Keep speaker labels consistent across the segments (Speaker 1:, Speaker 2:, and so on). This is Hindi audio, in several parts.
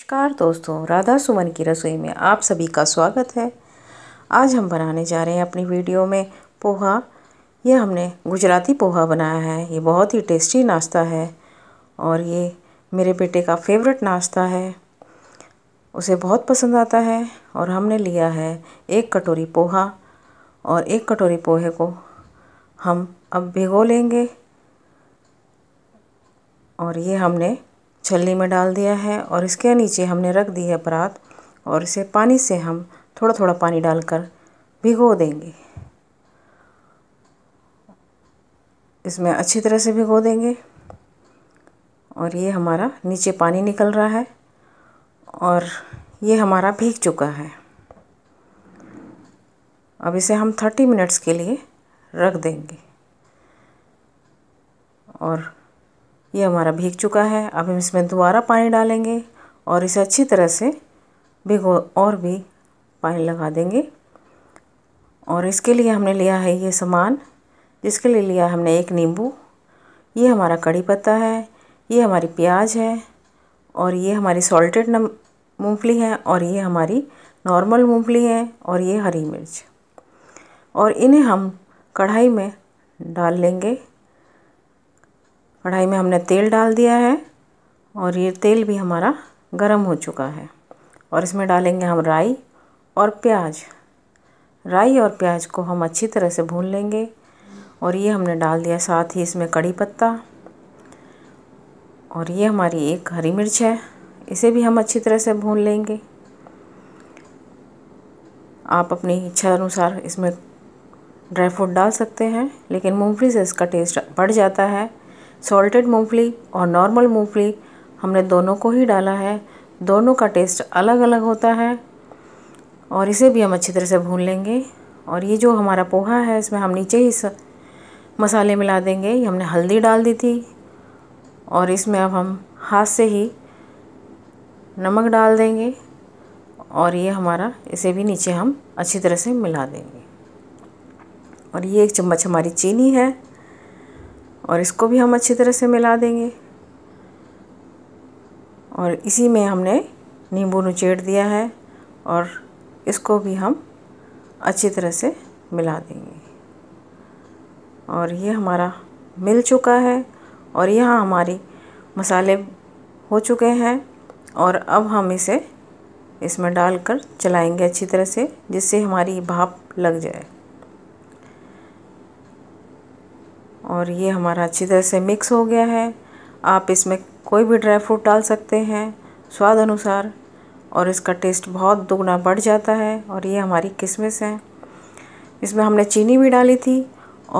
Speaker 1: नमस्कार दोस्तों राधा सुमन की रसोई में आप सभी का स्वागत है आज हम बनाने जा रहे हैं अपनी वीडियो में पोहा यह हमने गुजराती पोहा बनाया है ये बहुत ही टेस्टी नाश्ता है और ये मेरे बेटे का फेवरेट नाश्ता है उसे बहुत पसंद आता है और हमने लिया है एक कटोरी पोहा और एक कटोरी पोहे को हम अब भिगो लेंगे और ये हमने छलनी में डाल दिया है और इसके नीचे हमने रख दी है परात और इसे पानी से हम थोड़ा थोड़ा पानी डालकर भिगो देंगे इसमें अच्छी तरह से भिगो देंगे और ये हमारा नीचे पानी निकल रहा है और ये हमारा भीग चुका है अब इसे हम थर्टी मिनट्स के लिए रख देंगे और ये हमारा भीग चुका है अब हम इसमें दोबारा पानी डालेंगे और इसे अच्छी तरह से भिगो और भी पानी लगा देंगे और इसके लिए हमने लिया है ये सामान जिसके लिए लिया हमने एक नींबू ये हमारा कड़ी पत्ता है ये हमारी प्याज है और ये हमारी सॉल्टेड नम मूँगफली है और ये हमारी नॉर्मल मूँगफली है और ये हरी मिर्च और इन्हें हम कढ़ाई में डाल लेंगे कढ़ाई में हमने तेल डाल दिया है और ये तेल भी हमारा गर्म हो चुका है और इसमें डालेंगे हम राई और प्याज राई और प्याज को हम अच्छी तरह से भून लेंगे और ये हमने डाल दिया साथ ही इसमें कड़ी पत्ता और ये हमारी एक हरी मिर्च है इसे भी हम अच्छी तरह से भून लेंगे आप अपनी इच्छा अनुसार इसमें ड्राई फ्रूट डाल सकते हैं लेकिन मूंगफली से इसका टेस्ट बढ़ जाता है सॉल्टेड मूंगफली और नॉर्मल मूंगफली हमने दोनों को ही डाला है दोनों का टेस्ट अलग अलग होता है और इसे भी हम अच्छी तरह से भून लेंगे और ये जो हमारा पोहा है इसमें हम नीचे ही मसाले मिला देंगे ये हमने हल्दी डाल दी थी और इसमें अब हम हाथ से ही नमक डाल देंगे और ये हमारा इसे भी नीचे हम अच्छी तरह से मिला देंगे और ये एक चम्मच हमारी चीनी है और इसको भी हम अच्छी तरह से मिला देंगे और इसी में हमने नींबू नुचेड़ दिया है और इसको भी हम अच्छी तरह से मिला देंगे और ये हमारा मिल चुका है और यहाँ हमारी मसाले हो चुके हैं और अब हम इसे इसमें डालकर चलाएंगे अच्छी तरह से जिससे हमारी भाप लग जाए और ये हमारा अच्छी तरह से मिक्स हो गया है आप इसमें कोई भी ड्राई फ्रूट डाल सकते हैं स्वाद अनुसार और इसका टेस्ट बहुत दुगना बढ़ जाता है और ये हमारी किशमिश है इसमें हमने चीनी भी डाली थी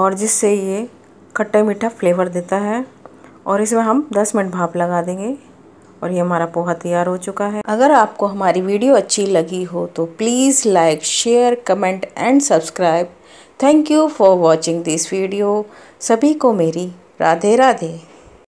Speaker 1: और जिससे ये खट्टा मीठा फ्लेवर देता है और इसमें हम 10 मिनट भाप लगा देंगे और ये हमारा पोहा तैयार हो चुका है अगर आपको हमारी वीडियो अच्छी लगी हो तो please like share comment and subscribe thank you for watching this video सभी को मेरी राधे राधे